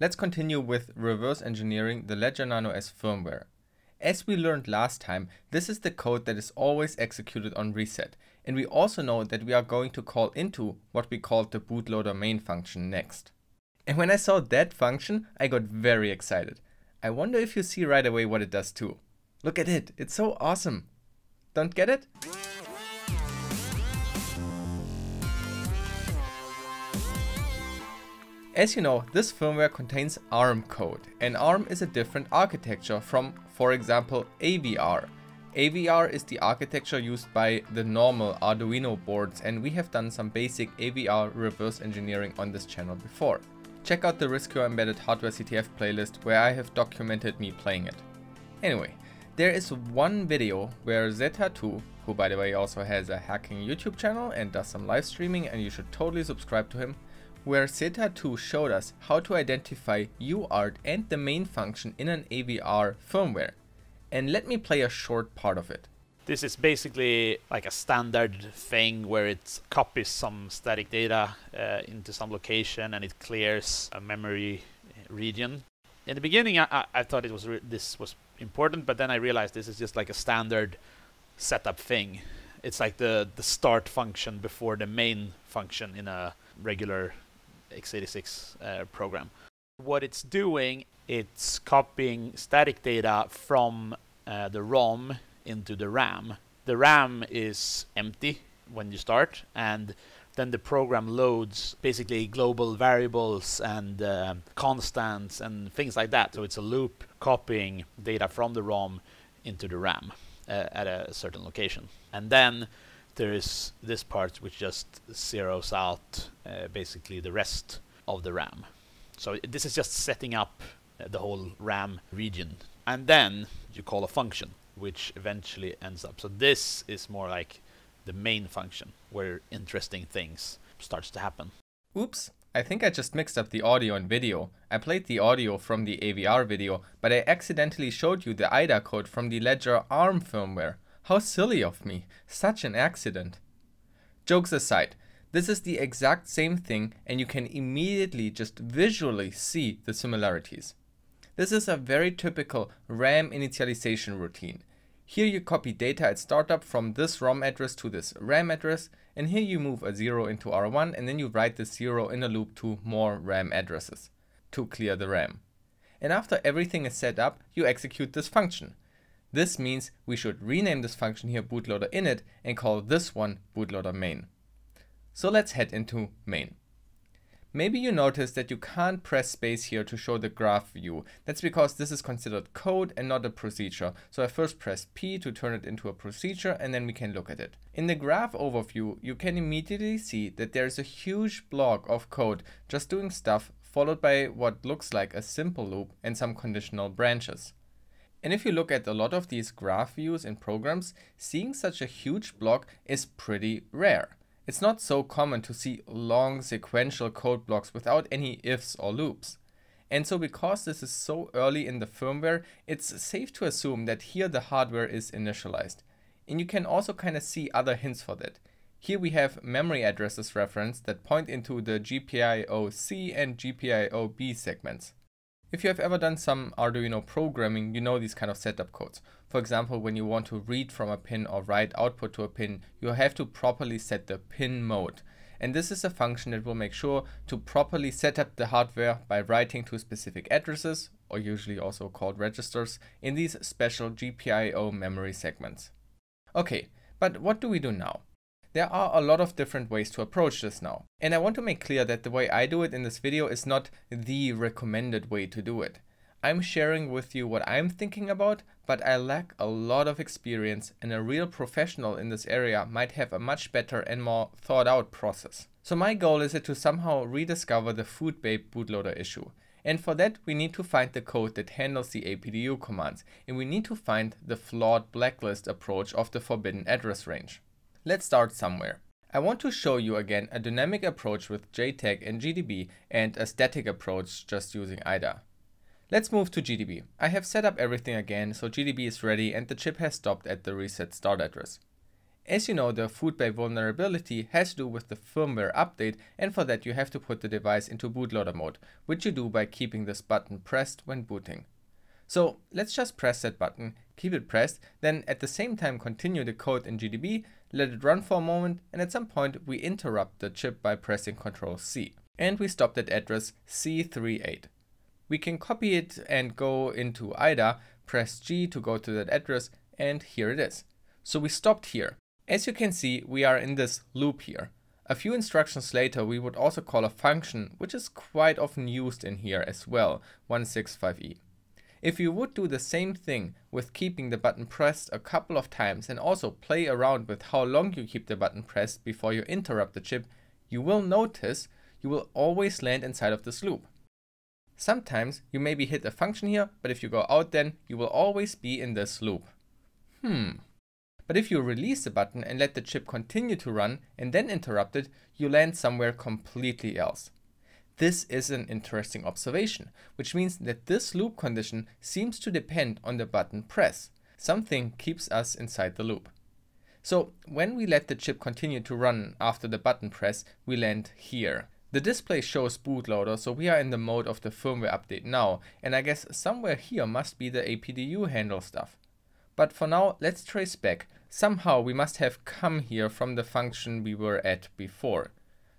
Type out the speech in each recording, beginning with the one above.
Let's continue with reverse engineering the Ledger Nano S firmware. As we learned last time, this is the code that is always executed on reset. And we also know that we are going to call into what we called the bootloader main function next. And when I saw that function, I got very excited. I wonder if you see right away what it does too. Look at it, it's so awesome. Don't get it? As you know, this firmware contains ARM code, and ARM is a different architecture from, for example, AVR. AVR is the architecture used by the normal Arduino boards and we have done some basic AVR reverse engineering on this channel before. Check out the RISC-V embedded hardware CTF playlist where I have documented me playing it. Anyway, there is one video where Zeta2, who by the way also has a hacking YouTube channel and does some live streaming and you should totally subscribe to him, where Zeta 2 showed us how to identify UART and the main function in an AVR firmware. And let me play a short part of it. This is basically like a standard thing where it copies some static data uh, into some location and it clears a memory region. In the beginning, I, I thought it was this was important, but then I realized this is just like a standard setup thing. It's like the, the start function before the main function in a regular x86 uh, program. What it's doing, it's copying static data from uh, the ROM into the RAM. The RAM is empty when you start, and then the program loads basically global variables and uh, constants and things like that. So it's a loop copying data from the ROM into the RAM uh, at a certain location. And then there is this part which just zeroes out uh, basically the rest of the RAM. So this is just setting up uh, the whole RAM region. And then you call a function, which eventually ends up. So this is more like the main function where interesting things starts to happen. Oops, I think I just mixed up the audio and video. I played the audio from the AVR video, but I accidentally showed you the IDA code from the Ledger ARM firmware. How silly of me. Such an accident. Jokes aside, this is the exact same thing and you can immediately just visually see the similarities. This is a very typical RAM initialization routine. Here you copy data at startup from this ROM address to this RAM address, and here you move a 0 into R1 and then you write the 0 in a loop to more RAM addresses to clear the RAM. And after everything is set up, you execute this function. This means we should rename this function here bootloader init and call this one bootloader main. So let's head into main. Maybe you notice that you can't press space here to show the graph view. That's because this is considered code and not a procedure. So I first press P to turn it into a procedure and then we can look at it. In the graph overview, you can immediately see that there's a huge block of code just doing stuff followed by what looks like a simple loop and some conditional branches. And if you look at a lot of these graph views in programs, seeing such a huge block is pretty rare. It's not so common to see long sequential code blocks without any ifs or loops. And so because this is so early in the firmware, it's safe to assume that here the hardware is initialized. And you can also kind of see other hints for that. Here we have memory addresses referenced that point into the GPIO-C and GPIO-B segments. If you have ever done some Arduino programming, you know these kind of setup codes. For example, when you want to read from a pin or write output to a pin, you have to properly set the pin mode. And this is a function that will make sure to properly set up the hardware by writing to specific addresses, or usually also called registers, in these special GPIO memory segments. Okay, but what do we do now? There are a lot of different ways to approach this now. And I want to make clear that the way I do it in this video is not the recommended way to do it. I'm sharing with you what I'm thinking about, but I lack a lot of experience and a real professional in this area might have a much better and more thought out process. So my goal is to somehow rediscover the food babe bootloader issue. And for that, we need to find the code that handles the APDU commands, and we need to find the flawed blacklist approach of the forbidden address range let's start somewhere. I want to show you again a dynamic approach with JTAG and GDB and a static approach just using IDA. Let's move to GDB. I have set up everything again, so GDB is ready and the chip has stopped at the reset start address. As you know, the foodbay vulnerability has to do with the firmware update and for that you have to put the device into bootloader mode, which you do by keeping this button pressed when booting. So let's just press that button keep it pressed, then at the same time continue the code in GDB, let it run for a moment, and at some point we interrupt the chip by pressing Ctrl C. And we stop at address C38. We can copy it and go into IDA, press G to go to that address, and here it is. So we stopped here. As you can see, we are in this loop here. A few instructions later, we would also call a function, which is quite often used in here as well, 165E. If you would do the same thing with keeping the button pressed a couple of times and also play around with how long you keep the button pressed before you interrupt the chip, you will notice you will always land inside of this loop. Sometimes you maybe hit a function here, but if you go out then you will always be in this loop. Hmm. But if you release the button and let the chip continue to run and then interrupt it, you land somewhere completely else. This is an interesting observation, which means that this loop condition seems to depend on the button press. Something keeps us inside the loop. So when we let the chip continue to run after the button press, we land here. The display shows bootloader, so we are in the mode of the firmware update now, and I guess somewhere here must be the APDU handle stuff. But for now, let's trace back. Somehow we must have come here from the function we were at before.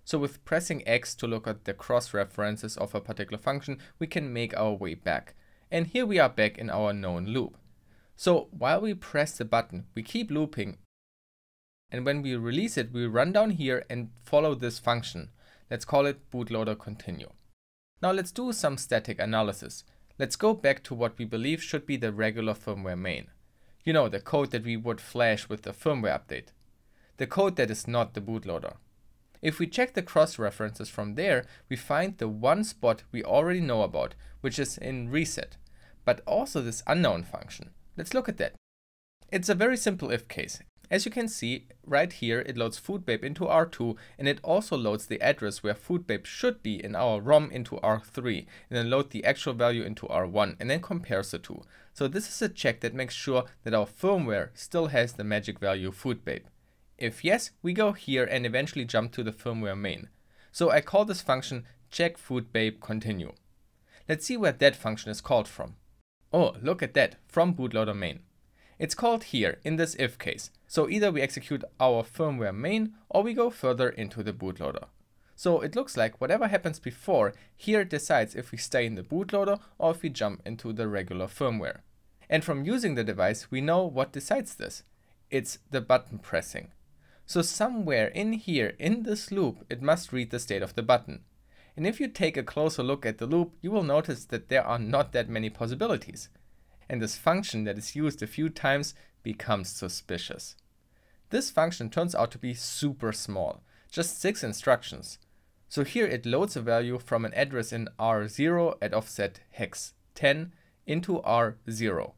So with pressing X to look at the cross references of a particular function, we can make our way back. And here we are back in our known loop. So while we press the button, we keep looping. And when we release it, we run down here and follow this function. Let's call it bootloader continue. Now let's do some static analysis. Let's go back to what we believe should be the regular firmware main. You know, the code that we would flash with the firmware update. The code that is not the bootloader. If we check the cross-references from there, we find the one spot we already know about, which is in reset, but also this unknown function. Let's look at that. It's a very simple if case. As you can see, right here it loads foodbabe into R2 and it also loads the address where foodbabe should be in our ROM into R3 and then load the actual value into R1 and then compares the two. So this is a check that makes sure that our firmware still has the magic value foodbabe. If yes, we go here and eventually jump to the firmware main. So I call this function check food babe continue. Let's see where that function is called from. Oh, look at that, from bootloader main. It's called here in this if case. So either we execute our firmware main or we go further into the bootloader. So it looks like whatever happens before here decides if we stay in the bootloader or if we jump into the regular firmware. And from using the device, we know what decides this. It's the button pressing. So somewhere in here, in this loop, it must read the state of the button. And if you take a closer look at the loop, you will notice that there are not that many possibilities. And this function that is used a few times becomes suspicious. This function turns out to be super small, just 6 instructions. So here it loads a value from an address in R0 at offset hex 10 into R0.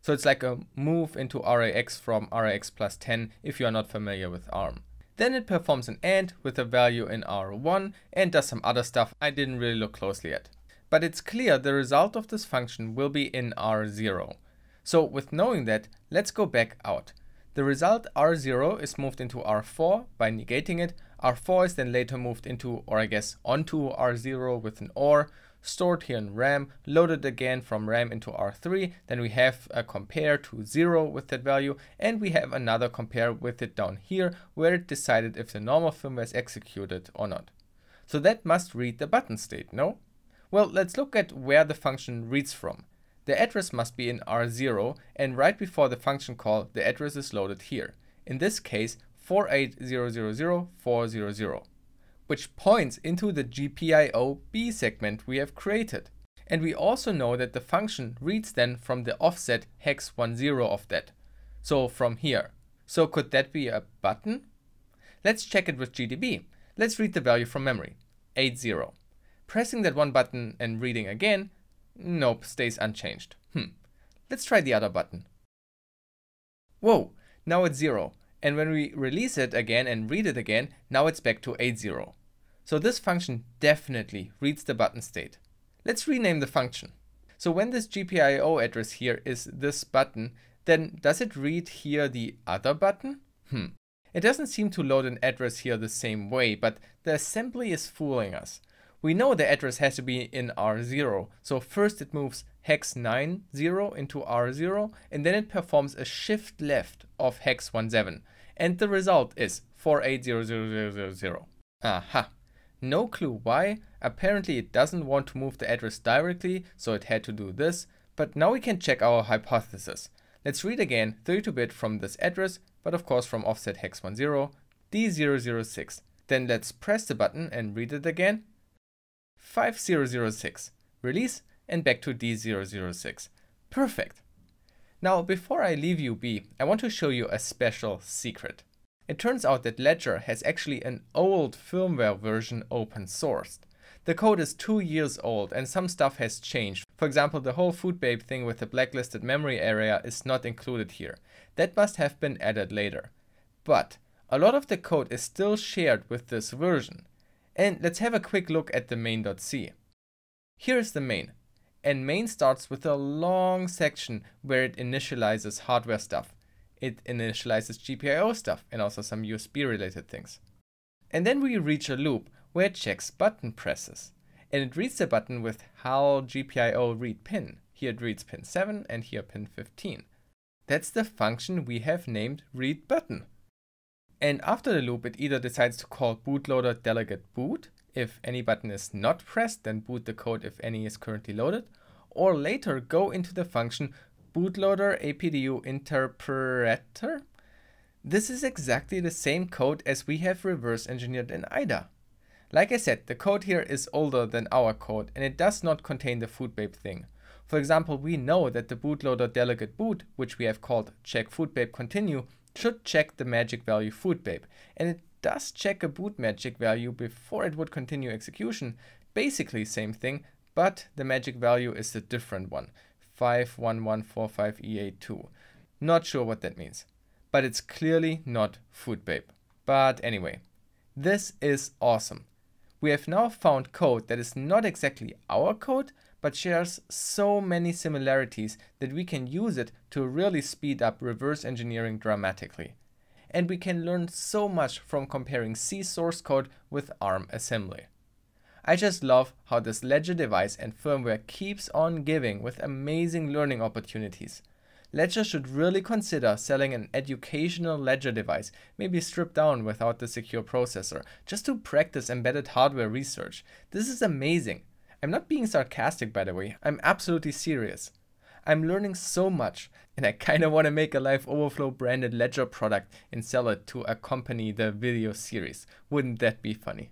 So it's like a move into RAX from RAX plus 10 if you are not familiar with ARM. Then it performs an AND with a value in R1 and does some other stuff I didn't really look closely at. But it's clear the result of this function will be in R0. So with knowing that, let's go back out. The result R0 is moved into R4 by negating it. R4 is then later moved into, or I guess onto R0 with an OR, stored here in RAM, loaded again from RAM into R3. Then we have a compare to zero with that value. And we have another compare with it down here where it decided if the normal firmware is executed or not. So that must read the button state, no? Well, let's look at where the function reads from. The address must be in R0 and right before the function call, the address is loaded here. In this case, 4800040 which points into the GPIO B segment we have created. And we also know that the function reads then from the offset hex 10 of that. So from here. So could that be a button? Let's check it with GDB. Let's read the value from memory, 80. Pressing that one button and reading again, nope, stays unchanged. Hmm. Let's try the other button. Whoa, now it's zero. And when we release it again and read it again, now it's back to 80. So this function definitely reads the button state. Let's rename the function. So when this GPIO address here is this button, then does it read here the other button? Hmm. It doesn't seem to load an address here the same way, but the assembly is fooling us. We know the address has to be in R0, so first it moves hex 90 into R0 and then it performs a shift left of hex 17 and the result is 480000. Aha. No clue why, apparently it doesn't want to move the address directly, so it had to do this, but now we can check our hypothesis. Let's read again 32-bit from this address, but of course from offset hex 10, D006. Then let's press the button and read it again. 5006, release and back to D006. Perfect. Now before I leave you be, I want to show you a special secret. It turns out that Ledger has actually an old firmware version open sourced. The code is two years old and some stuff has changed. For example, the whole food babe thing with the blacklisted memory area is not included here. That must have been added later. But a lot of the code is still shared with this version. And let's have a quick look at the main.c. Here is the main. And main starts with a long section where it initializes hardware stuff it initializes GPIO stuff and also some USB related things. And then we reach a loop where it checks button presses. And it reads the button with how GPIO read pin. Here it reads pin 7 and here pin 15. That's the function we have named read button. And after the loop, it either decides to call bootloader delegate boot. If any button is not pressed, then boot the code if any is currently loaded. Or later go into the function bootloader APDU interpreter. This is exactly the same code as we have reverse engineered in IDA. Like I said, the code here is older than our code and it does not contain the food babe thing. For example, we know that the bootloader delegate boot, which we have called check food babe continue, should check the magic value food babe. And it does check a boot magic value before it would continue execution. Basically same thing, but the magic value is a different one. 51145EA2. Not sure what that means, but it's clearly not babe. But anyway, this is awesome. We have now found code that is not exactly our code, but shares so many similarities that we can use it to really speed up reverse engineering dramatically. And we can learn so much from comparing C source code with ARM assembly. I just love how this Ledger device and firmware keeps on giving with amazing learning opportunities. Ledger should really consider selling an educational Ledger device, maybe stripped down without the secure processor, just to practice embedded hardware research. This is amazing. I'm not being sarcastic, by the way, I'm absolutely serious. I'm learning so much, and I kinda wanna make a Life Overflow branded Ledger product and sell it to accompany the video series. Wouldn't that be funny?